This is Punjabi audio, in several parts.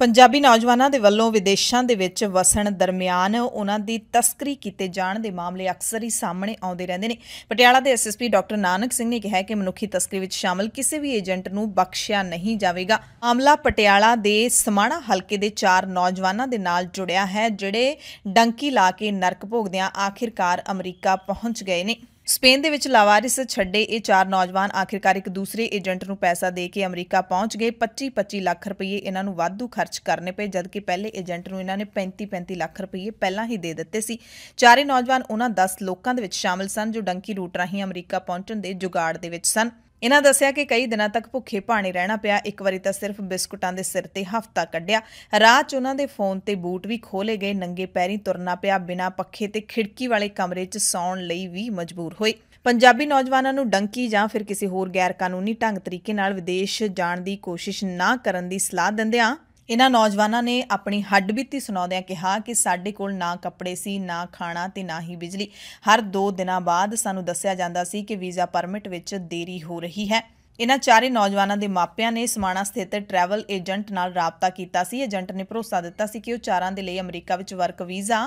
ਪੰਜਾਬੀ ਨੌਜਵਾਨਾਂ ਦੇ ਵੱਲੋਂ ਵਿਦੇਸ਼ਾਂ ਦੇ ਵਿੱਚ ਵਸਣ ਦਰਮਿਆਨ ਉਹਨਾਂ ਦੀ ਤਸਕਰੀ ਕੀਤੇ ਜਾਣ ਦੇ ਮਾਮਲੇ ਅਕਸਰ ਹੀ ਸਾਹਮਣੇ ਆਉਂਦੇ ਰਹਿੰਦੇ ਨੇ ਪਟਿਆਲਾ ਦੇ ਐਸਐਸਪੀ ਡਾਕਟਰ ਨਾਨਕ ਸਿੰਘ ਨੇ ਕਿਹਾ ਕਿ ਮਨੁੱਖੀ ਤਸਕਰੀ ਵਿੱਚ ਸ਼ਾਮਲ ਕਿਸੇ ਵੀ ਏਜੰਟ ਨੂੰ ਬਖਸ਼ਿਆ ਨਹੀਂ ਜਾਵੇਗਾ ਮਾਮਲਾ ਪਟਿਆਲਾ ਦੇ ਸਮਾਣਾ ਹਲਕੇ ਦੇ ਚਾਰ ਨੌਜਵਾਨਾਂ ਦੇ ਨਾਲ ਜੁੜਿਆ ਹੈ ਜਿਹੜੇ ਡੰਕੀ ਲਾ ਕੇ ਨਰਕ ਭੋਗਦਿਆਂ ਆਖਿਰਕਾਰ ਅਮਰੀਕਾ ਪਹੁੰਚ ਗਏ ਨੇ ਸਪੇਨ ਦੇ ਵਿੱਚ ਲਾਵਾਰਿਸ ਛੱਡੇ ਇਹ ਚਾਰ ਨੌਜਵਾਨ ਆਖਿਰਕਾਰ ਇੱਕ ਦੂਸਰੇ ਏਜੰਟ ਨੂੰ ਪੈਸਾ ਦੇ ਕੇ ਅਮਰੀਕਾ ਪਹੁੰਚ ਗਏ 25-25 ਲੱਖ ਰੁਪਏ ਇਹਨਾਂ ਨੂੰ ਵਾਧੂ ਖਰਚ ਕਰਨੇ ਪਏ ਜਦਕਿ ਪਹਿਲੇ ਏਜੰਟ ਨੂੰ ਇਹਨਾਂ ਨੇ 35-35 ਲੱਖ ਰੁਪਏ ਪਹਿਲਾਂ ਹੀ ਦੇ ਦਿੱਤੇ ਸੀ ਚਾਰੇ ਨੌਜਵਾਨ ਉਹਨਾਂ 10 ਲੋਕਾਂ ਦੇ ਵਿੱਚ ਸ਼ਾਮਲ ਸਨ ਜੋ ਡੰਕੀ ਰੂਟ ਰਾਹੀਂ ਅਮਰੀਕਾ ਪਹੁੰਚਣ ਦੇ ਜੁਗਾੜ ਦੇ ਵਿੱਚ ਸਨ ਇਹਨਾਂ ਦੱਸਿਆ ਕਿ ਕਈ ਦਿਨਾਂ ਤੱਕ ਭੁੱਖੇ ਭਾਣੇ ਰਹਿਣਾ ਪਿਆ ਇੱਕ ਵਾਰੀ ਤਾਂ ਸਿਰਫ ਬਿਸਕੁਟਾਂ ਦੇ ਸਿਰ ਤੇ ਹਫਤਾ ਕੱਢਿਆ ਰਾਹ 'ਚ ਉਹਨਾਂ ਦੇ ਫੋਨ ਤੇ ਬੂਟ ਵੀ ਖੋਲੇ ਗਏ ਨੰਗੇ ਪੈਰੀ ਤੁਰਨਾ ਪਿਆ ਬਿਨਾ ਪੱਖੇ ਤੇ ਖਿੜਕੀ ਵਾਲੇ ਕਮਰੇ 'ਚ ਸੌਣ ਲਈ ਵੀ ਮਜਬੂਰ ਹੋਏ ਪੰਜਾਬੀ ਨੌਜਵਾਨਾਂ ਨੂੰ ਡੰਕੀ ਜਾਂ ਫਿਰ ਕਿਸੇ ਹੋਰ ਗੈਰ ਕਾਨੂੰਨੀ ਢੰਗ ਤਰੀਕੇ ਨਾਲ ਵਿਦੇਸ਼ ਜਾਣ ਦੀ ਕੋਸ਼ਿਸ਼ ਨਾ ਕਰਨ ਦੀ ਸਲਾਹ ਦਿੰਦਿਆਂ ਇਹਨਾਂ ਨੌਜਵਾਨਾਂ ਨੇ ਆਪਣੀ ਹੱਡਬੀਤੀ ਸੁਣਾਉਂਦਿਆਂ ਕਿਹਾ ਕਿ ਸਾਡੇ ਕੋਲ ਨਾ ਕੱਪੜੇ ਸੀ ਨਾ ਖਾਣਾ ਤੇ ਨਾ ਹੀ ਬਿਜਲੀ ਹਰ 2 ਦਿਨਾਂ ਬਾਅਦ ਸਾਨੂੰ ਦੱਸਿਆ ਜਾਂਦਾ ਸੀ ਕਿ ਵੀਜ਼ਾ ਪਰਮਿਟ ਵਿੱਚ ਦੇਰੀ ਹੋ ਰਹੀ ਹੈ ਇਹਨਾਂ ਚਾਰੇ ਨੌਜਵਾਨਾਂ ਦੇ ਮਾਪਿਆਂ ਨੇ ਸਮਾਣਾ ਸਥਿਤ ਟਰੈਵਲ ਏਜੰਟ ਨਾਲ ਰਾਬਤਾ ਕੀਤਾ ਸੀ ਏਜੰਟ ਨੇ ਭਰੋਸਾ ਦਿੱਤਾ ਸੀ ਕਿ ਉਹ ਚਾਰਾਂ ਦੇ ਲਈ ਅਮਰੀਕਾ ਵਿੱਚ ਵਰਕ ਵੀਜ਼ਾ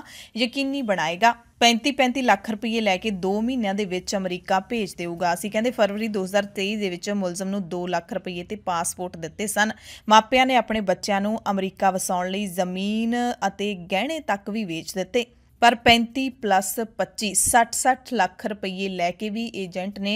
ਯਕੀਨੀ ਬਣਾਏਗਾ 35-35 ਲੱਖ ਰੁਪਏ ਲੈ ਕੇ 2 ਮਹੀਨਿਆਂ ਦੇ ਵਿੱਚ ਅਮਰੀਕਾ ਭੇਜ ਦੇਊਗਾ ਅਸੀਂ ਕਹਿੰਦੇ ਫਰਵਰੀ 2023 ਦੇ ਵਿੱਚ ਮੁਲਜ਼ਮ ਨੂੰ 2 ਲੱਖ ਰੁਪਏ ਤੇ ਪਾਸਪੋਰਟ ਦਿੱਤੇ ਸਨ ਮਾਪਿਆਂ ਨੇ ਆਪਣੇ ਬੱਚਿਆਂ ਨੂੰ ਅਮਰੀਕਾ ਵਸਾਉਣ ਲਈ ਜ਼ਮੀਨ ਅਤੇ ਗਹਿਣੇ ਤੱਕ ਵੀ ਵੇਚ ਦਿੱਤੇ ਪਰ 35 ਪਲੱਸ 25 60-60 ਲੱਖ ਰੁਪਏ ਲੈ ਕੇ ਵੀ ਏਜੰਟ ਨੇ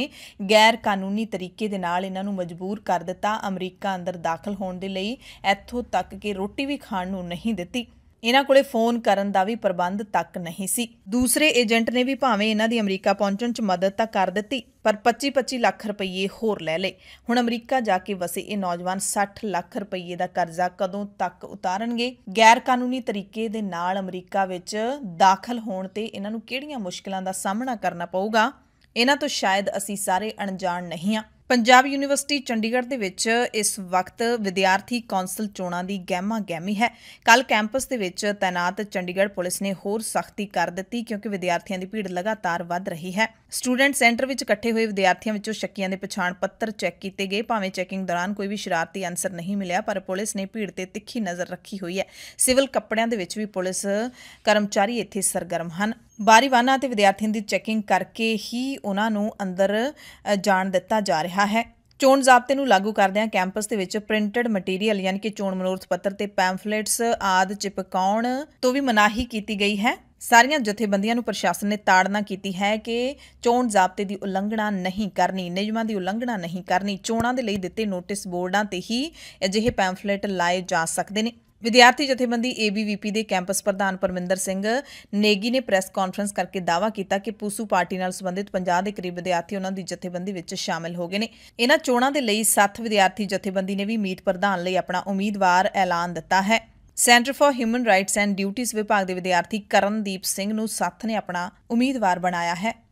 ਗੈਰ ਕਾਨੂੰਨੀ ਤਰੀਕੇ ਦੇ ਨਾਲ ਇਹਨਾਂ ਨੂੰ ਮਜਬੂਰ ਕਰ ਦਿੱਤਾ ਅਮਰੀਕਾ ਅੰਦਰ ਦਾਖਲ ਹੋਣ ਦੇ ਲਈ ਇੱਥੋਂ ਤੱਕ ਕਿ ਰੋਟੀ ਵੀ ਖਾਣ ਨੂੰ ਨਹੀਂ ਦਿੱਤੀ ਇਹਨਾਂ ਕੋਲੇ ਫੋਨ ਕਰਨ ਦਾ ਵੀ ਪ੍ਰਬੰਧ ਤੱਕ ਨਹੀਂ ਸੀ ਦੂਸਰੇ ਏਜੰਟ ਨੇ ਵੀ ਭਾਵੇਂ ਇਹਨਾਂ ਦੀ ਅਮਰੀਕਾ ਪਹੁੰਚਣ 'ਚ ਮਦਦ ਤਾਂ ਕਰ ਦਿੱਤੀ ਪਰ 25-25 ਲੱਖ ਰੁਪਏ ਹੋਰ ਲੈ ਲਏ ਹੁਣ ਅਮਰੀਕਾ ਜਾ ਕੇ ਵਸੇ ਇਹ ਨੌਜਵਾਨ 60 ਲੱਖ ਰੁਪਏ ਦਾ ਕਰਜ਼ਾ ਕਦੋਂ ਤੱਕ ਉਤਾਰਨਗੇ ਗੈਰ ਕਾਨੂੰਨੀ ਤਰੀਕੇ ਦੇ ਨਾਲ ਅਮਰੀਕਾ ਵਿੱਚ ਦਾਖਲ ਹੋਣ ਤੇ ਇਹਨਾਂ ਨੂੰ ਕਿਹੜੀਆਂ ਮੁਸ਼ਕਲਾਂ ਦਾ ਸਾਹਮਣਾ ਕਰਨਾ ਪਊਗਾ ਇਹਨਾਂ ਤੋਂ ਸ਼ਾਇਦ ਅਸੀਂ ਸਾਰੇ ਅਣਜਾਣ ਨਹੀਂ ਆ ਪੰਜਾਬ ਯੂਨੀਵਰਸਿਟੀ ਚੰਡੀਗੜ੍ਹ ਦੇ ਵਿੱਚ ਇਸ ਵਕਤ ਵਿਦਿਆਰਥੀ ਕੌਂਸਲ ਚੋਣਾਂ ਦੀ ਗਹਿਮਾ ਗਹਿਮੀ ਹੈ ਕੱਲ ਕੈਂਪਸ ਦੇ ਵਿੱਚ ਤਾਇਨਾਤ ਚੰਡੀਗੜ੍ਹ ਪੁਲਿਸ ਨੇ ਹੋਰ ਸਖਤੀ ਕਰ ਦਿੱਤੀ ਕਿਉਂਕਿ ਵਿਦਿਆਰਥੀਆਂ ਦੀ ਭੀੜ ਲਗਾਤਾਰ ਵੱਧ ਰਹੀ ਹੈ ਸਟੂਡੈਂਟ ਸੈਂਟਰ ਵਿੱਚ ਇਕੱਠੇ ਹੋਏ ਵਿਦਿਆਰਥੀਆਂ ਵਿੱਚੋਂ ਸ਼ੱਕੀਆਂ ਦੇ ਪਛਾਣ ਪੱਤਰ ਚੈੱਕ ਕੀਤੇ ਗਏ ਭਾਵੇਂ ਚੈਕਿੰਗ ਦੌਰਾਨ ਕੋਈ ਵੀ ਸ਼ਰਾਰਤੀ ਅਨਸਰ ਨਹੀਂ ਮਿਲਿਆ ਪਰ ਪੁਲਿਸ ਨੇ ਭੀੜ ਤੇ ਤਿੱਖੀ ਨਜ਼ਰ ਰੱਖੀ ਹੋਈ ਹੈ ਸਿਵਲ ਕੱਪੜਿਆਂ ਦੇ ਵਿੱਚ ਵੀ ਪੁਲਿਸ ਕਰਮਚਾਰੀ ਇੱਥੇ ਸਰਗਰਮ ਹਨ ਬਾਰੀਵਾਨਾ ਤੇ ਵਿਦਿਆਰਥੀਆਂ ਦੀ ਚੈਕਿੰਗ ਕਰਕੇ ਹੀ ਉਹਨਾਂ ਨੂੰ ਅੰਦਰ ਜਾਣ ਦਿੱਤਾ ਜਾ ਰਿਹਾ ਹੈ ਚੋਣ ਜ਼ਾਬਤੇ ਨੂੰ ਲਾਗੂ ਕਰਦਿਆਂ ਕੈਂਪਸ ਦੇ ਵਿੱਚ ਪ੍ਰਿੰਟਡ ਮਟੀਰੀਅਲ ਯਾਨੀ ਕਿ ਚੋਣ ਮਨੋਰਥ ਪੱਤਰ ਤੇ ਪੈਂਫਲੇਟਸ ਆਦ ਚਿਪਕਾਉਣ ਤੋਂ ਵੀ ਮਨਾਹੀ ਕੀਤੀ ਗਈ ਹੈ ਸਾਰੀਆਂ ਜਥੇਬੰਦੀਆਂ ਨੂੰ ਪ੍ਰਸ਼ਾਸਨ ਨੇ ਤਾੜਨਾ ਕੀਤੀ ਹੈ ਕਿ ਚੋਣ ਜ਼ਾਬਤੇ ਦੀ ਉਲੰਘਣਾ ਨਹੀਂ ਕਰਨੀ ਨਿਯਮਾਂ ਦੀ ਉਲੰਘਣਾ ਨਹੀਂ ਕਰਨੀ ਚੋਣਾਂ ਦੇ ਲਈ ਦਿੱਤੇ ਨੋਟਿਸ ਬੋਰਡਾਂ ਤੇ ਹੀ ਅਜਿਹੇ ਪੈਂਫਲੇਟ ਲਾਏ ਜਾ ਸਕਦੇ ਨੇ ਵਿਦਿਆਰਥੀ ਜਥੇਬੰਦੀ ABVP ਦੇ ਕੈਂਪਸ ਪ੍ਰਧਾਨ ਪਰਮਿੰਦਰ ਸਿੰਘ ਨੇਗੀ ਨੇ ਪ੍ਰੈਸ ਕਾਨਫਰੰਸ ਕਰਕੇ ਦਾਅਵਾ ਕੀਤਾ ਕਿ ਪੂਸੂ ਪਾਰਟੀ ਨਾਲ ਸੰਬੰਧਿਤ 50 ਦੇ ਕਰੀਬ ਵਿਦਿਆਰਥੀ ਉਹਨਾਂ ਦੀ ਜਥੇਬੰਦੀ ਵਿੱਚ ਸ਼ਾਮਲ ਹੋ ਗਏ ਨੇ ਇਹਨਾਂ ਚੋਣਾਂ ਦੇ ਲਈ 7 ਵਿਦਿਆਰਥੀ ਜਥੇਬੰਦੀ ਨੇ ਵੀ ਮੀਟ ਪ੍ਰਧਾਨ ਲਈ ਆਪਣਾ ਉਮੀਦਵਾਰ ਐਲਾਨ ਦਿੱਤਾ ਹੈ centre for human rights and ਡਿਊਟੀਆਂ ਵਿਭਾਗ ਦੇ ਵਿਦਿਆਰਥੀ ਕਰਨਦੀਪ ਸਿੰਘ ਨੂੰ ਸੱਥ ਨੇ ਆਪਣਾ ਉਮੀਦਵਾਰ ਬਣਾਇਆ ਹੈ